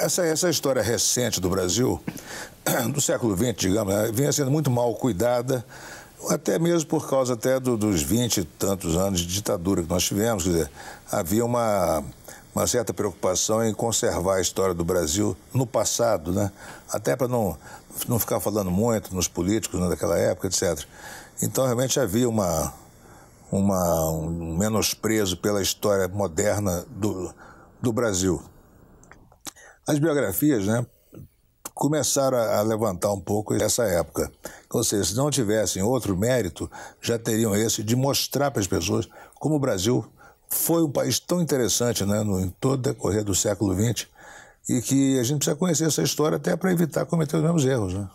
Essa, essa história recente do Brasil, do século XX, digamos, né, vinha sendo muito mal cuidada, até mesmo por causa até do, dos 20 e tantos anos de ditadura que nós tivemos. Quer dizer, havia uma, uma certa preocupação em conservar a história do Brasil no passado, né? até para não, não ficar falando muito nos políticos né, daquela época, etc. Então, realmente havia uma, uma, um menosprezo pela história moderna do, do Brasil. As biografias, né? Começaram a levantar um pouco essa época. Ou seja, se não tivessem outro mérito, já teriam esse de mostrar para as pessoas como o Brasil foi um país tão interessante né, no, em todo o decorrer do século XX e que a gente precisa conhecer essa história até para evitar cometer os mesmos erros. Né?